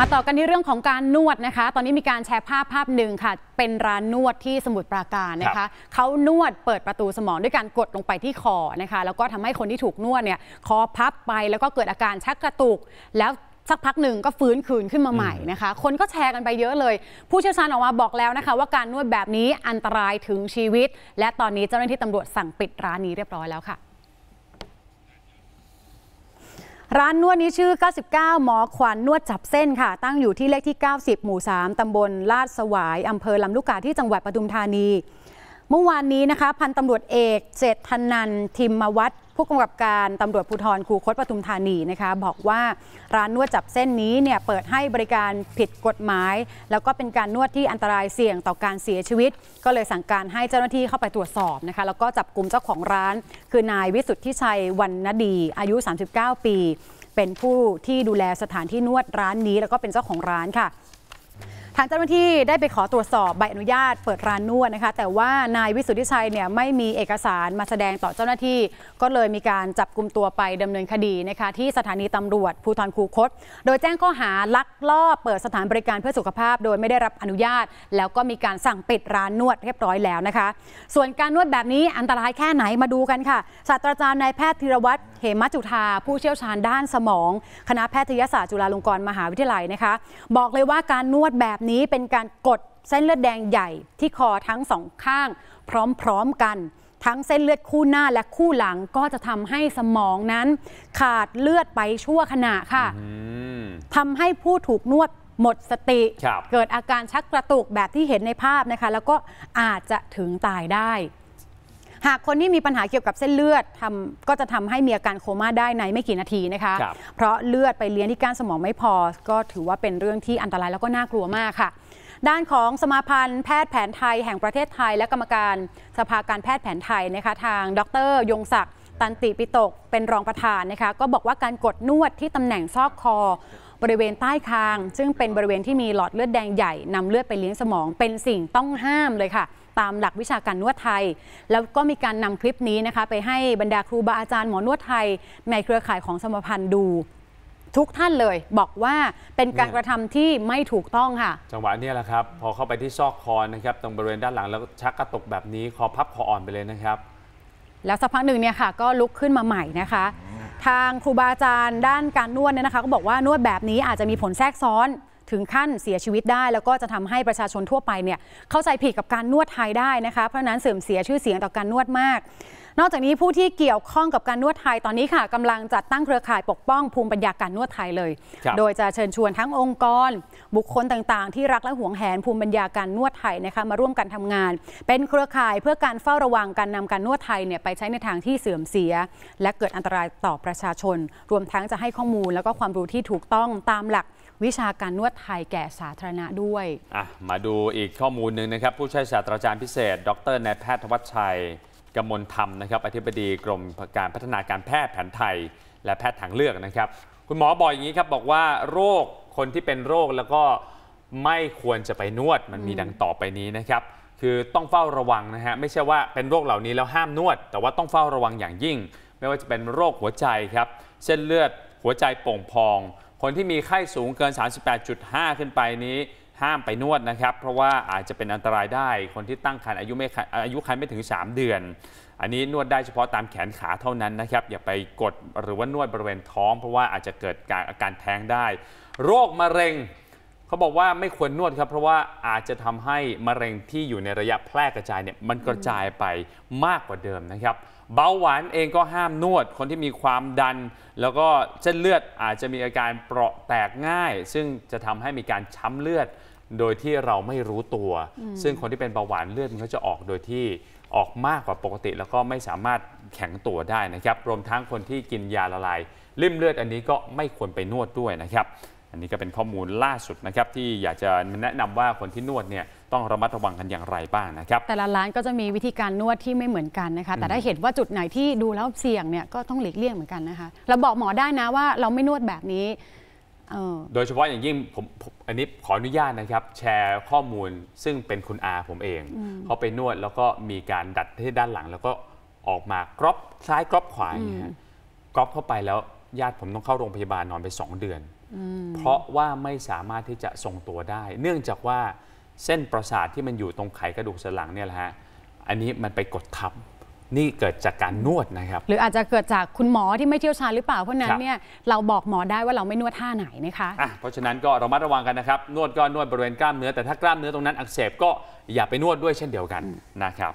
มาต่อกันที่เรื่องของการนวดนะคะ ตอนนี้มีการแชร์ภาพภาพหนึ่งค่ะ เป็นร้านนวดที่สมุทรปราการนะคะ เขานวดเปิดประตูสมองด้วยการกดลงไปที่คอนะคะ แล้วก็ทำให้คนที่ถูกนวดเนี่ยคอพับไปแล้วก็เกิดอาการชักกระตุก แล้วสักพักหนึ่งก็ฟื้นคืนขึ้นมาใหม่นะคะ คนก็แชร์กันไปเยอะเลย ผู้เชี่ยวชาญออกมาบอกแล้วนะคะ ว่าการนวดแบบนี้อันตรายถึงชีวิต และตอนนี้เจ้าหน้าที่ตำรวจสั่งปิดร้านนี้เรียบร้อยแล้วค่ะร้านนวดนี้ชื่อ 99 หมอขวัญนวดจับเส้นค่ะ ตั้งอยู่ที่เลขที่ 90 หมู่ 3 ตำบลลาดสวาย อำเภอลำลูกกา ที่จังหวัดปทุมธานี เมื่อวานนี้นะคะ พันตำรวจเอกเจษธนันทิมมวัฒผู้กำกับการ ตำรวจภูธรคูคตปทุมธานีนะคะ บอกว่าร้านนวดจับเส้นนี้เนี่ยเปิดให้บริการผิดกฎหมาย แล้วก็เป็นการนวดที่อันตรายเสี่ยงต่อการเสียชีวิต ก็เลยสั่งการให้เจ้าหน้าที่เข้าไปตรวจสอบนะคะแล้วก็จับกลุ่มเจ้าของร้าน คือนายวิสุทธิชัยวันณดี อายุ 39 ปี เป็นผู้ที่ดูแลสถานที่นวดร้านนี้ แล้วก็เป็นเจ้าของร้านค่ะางเจ้าหน้าที่ได้ไปขอตรวจสอบใบอนุญาตเปิดร้านนวดนะคะ แต่ว่านายวิสุทธิชัยเนี่ยไม่มีเอกสารมาแสดงต่อเจ้าหน้าที่ ก็เลยมีการจับกลุ่มตัวไปดำเนินคดีนะคะที่สถานีตำรวจภูธรคูคต โดยแจ้งข้อหาลักลอบเปิดสถานบริการเพื่อสุขภาพ โดยไม่ได้รับอนุญาต แล้วก็มีการสั่งปิดร้านนวดเรียบร้อยแล้วนะคะ ส่วนการนวดแบบนี้อันตรายแค่ไหนมาดูกันค่ะศาสตราจารย์นายแพทย์ธีรวัตรเหมจุธาผู้เชี่ยวชาญด้านสมอง คณะแพทยศาสตร์จุฬาลงกรณ์มหาวิทยาลัยนะคะ บอกเลยว่าการนวดแบบนี้เป็นการกดเส้นเลือดแดงใหญ่ ที่คอทั้งสองข้างพร้อมๆกัน ทั้งเส้นเลือดคู่หน้าและคู่หลังก็จะทำให้สมองนั้นขาดเลือดไปชั่วขณะค่ะทำให้ผู้ถูกนวดหมดสติ เกิดอาการชักกระตุกแบบที่เห็นในภาพนะคะ แล้วก็อาจจะถึงตายได้หากคนที่มีปัญหาเกี่ยวกับเส้นเลือดทำก็จะทำให้มีอาการโคม่าได้ในไม่กี่นาทีนะคะคเพราะเลือดไปเลี้ยงที่ก้านสมองไม่พอ ก็ถือว่าเป็นเรื่องที่อันตรายแล้วก็น่ากลัวมากค่ะ ด้านของสมาพันธ์แพทย์แผนไทย แห่งประเทศไทยและกรรมการสภาการแพทย์แผนไทยนะคะ ทางดรยงศักดิ์ตันติปิตกเป็นรองประธานนะคะ ก็บอกว่าการกดนวดที่ตำแหน่งซอกคอบริเวณใต้คาง ซึ่งเป็นบริเวณที่มีหลอดเลือดแดงใหญ่นำเลือดไปเลี้ยงสมอง เป็นสิ่งต้องห้ามเลยค่ะ ตามหลักวิชาการนวดไทย แล้วก็มีการนำคลิปนี้นะคะไปให้บรรดาครูบาอาจารย์หมอนวดไทยในเครือข่ายของสมพันธ์ดู ทุกท่านเลย บอกว่าเป็นการกระทำที่ไม่ถูกต้องค่ะ จังหวะนี้แหละครับ พอเข้าไปที่ซอกคอนะครับ ตรงบริเวณด้านหลังแล้วชักกระตกแบบนี้คอพับคออ่อนไปเลยนะครับ แล้วสักพักหนึ่งเนี่ยค่ะ ก็ลุกขึ้นมาใหม่นะคะทางครูบาอาจารย์ด้านการนวดเนี่ยนะคะก็บอกว่านวดแบบนี้อาจจะมีผลแทรกซ้อนถึงขั้นเสียชีวิตได้แล้วก็จะทำให้ประชาชนทั่วไปเนี่ยเข้าใจผิดกับการนวดไทยได้นะคะเพราะนั้นเสื่อมเสียชื่อเสียงต่อการนวดมากนอกจากนี้ผู้ที่เกี่ยวข้องกับการนวดไทย ตอนนี้ค่ะกำลังจัดตั้งเครือข่ายปกป้องภูมิปัญญาการนวดไทยเลย โดยจะเชิญชวนทั้งองค์กร บุคคลต่าง ๆ ที่รักและหวงแหนภูมิปัญญาการนวดไทยนะคะมาร่วมกันทำงาน เป็นเครือข่ายเพื่อการเฝ้าระวังการนำการนวดไทยเนี่ยไปใช้ในทางที่เสื่อมเสีย และเกิดอันตรายต่อประชาชน รวมทั้งจะให้ข้อมูลแล้วก็ความรู้ที่ถูกต้องตามหลักวิชาการนวดไทยแก่สาธารณะด้วย มาดูอีกข้อมูลหนึ่งนะครับผู้ช่วยศาสตราจารย์พิเศษ ดรนายแพทย์ธวัชชัยกมลธรรมนะครับอธิบดีกรมการพัฒนาการแพทย์แผนไทยและแพทย์ทางเลือกนะครับ คุณหมอบอกอย่างนี้ครับบอกว่าโรคคนที่เป็นโรคแล้วก็ไม่ควรจะไปนวดมันมีดังต่อไปนี้นะครับ คือต้องเฝ้าระวังนะฮะไม่ใช่ว่าเป็นโรคเหล่านี้แล้วห้ามนวด แต่ว่าต้องเฝ้าระวังอย่างยิ่ง ไม่ว่าจะเป็นโรคหัวใจครับเส้นเลือดหัวใจโป่งพอง คนที่มีไข้สูงเกิน 38.5 ขึ้นไปนี้ห้ามไปนวดนะครับ เพราะว่าอาจจะเป็นอันตรายได้คนที่ตั้งครรภ์อายุไม่อายุครรภ์ไม่ถึง 3 เดือน อันนี้นวดได้เฉพาะตามแขนขาเท่านั้นนะครับอย่าไปกดหรือว่านวดบริเวณท้อง เพราะว่าอาจจะเกิดการอาการแท้งได้ โรคมะเร็ง เขาบอกว่าไม่ควรนวดครับเพราะว่าอาจจะทำให้มะเร็งที่อยู่ในระยะแพร่กระจายเนี่ยมันกระจายไปมากกว่าเดิมนะครับเบาหวานเองก็ห้ามนวด คนที่มีความดัน แล้วก็เส้นเลือดอาจจะมีอาการเปราะแตกง่าย ซึ่งจะทำให้มีการช้ำเลือดโดยที่เราไม่รู้ตัว ซึ่งคนที่เป็นเบาหวานเลือดมันก็จะออกโดยที่ออกมากกว่าปกติ แล้วก็ไม่สามารถแข็งตัวได้นะครับ รวมทั้งคนที่กินยาละลายลิ่มเลือดอันนี้ก็ไม่ควรไปนวดด้วยนะครับ อันนี้ก็เป็นข้อมูลล่าสุดนะครับที่อยากจะแนะนำว่าคนที่นวดเนี่ยต้องระมัดระวังกันอย่างไรบ้างนะครับ แต่ละร้านก็จะมีวิธีการนวดที่ไม่เหมือนกันนะคะแต่ถ้าเห็นว่าจุดไหนที่ดูแล้วเสี่ยงเนี่ยก็ต้องหลีกเลี่ยงเหมือนกันนะคะเราบอกหมอได้นะว่าเราไม่นวดแบบนี้โดยเฉพาะอย่างยิ่งผมอันนี้ขออนุญาตนะครับ แชร์ข้อมูลซึ่งเป็นคุณอาผมเอง เขาไปนวดแล้วก็มีการดัดที่ด้านหลังแล้วก็ออกมากรอบซ้ายกรอบขวาอย่างเงี้ยกรอบเข้าไปแล้วญาติผมต้องเข้าโรงพยาบาลนอนไปสองเดือน เพราะว่าไม่สามารถที่จะทรงตัวได้ เนื่องจากว่าเส้นประสาทที่มันอยู่ตรงไขกระดูกสันหลังเนี่ยแหละฮะอันนี้มันไปกดทับนี่เกิดจากการนวดนะครับ หรืออาจจะเกิดจากคุณหมอที่ไม่เชี่ยวชาญหรือเปล่าเพราะนั้นเนี่ยเราบอกหมอได้ว่าเราไม่นวดท่าไหนนะคะะเพราะฉะนั้นก็เรามาระวังกันนะครับ นวดก็นวดบริเวณกล้ามเนื้อ แต่ถ้ากล้ามเนื้อตรงนั้นอักเสบก็อย่าไปนวดด้วยเช่นเดียวกันนะครับ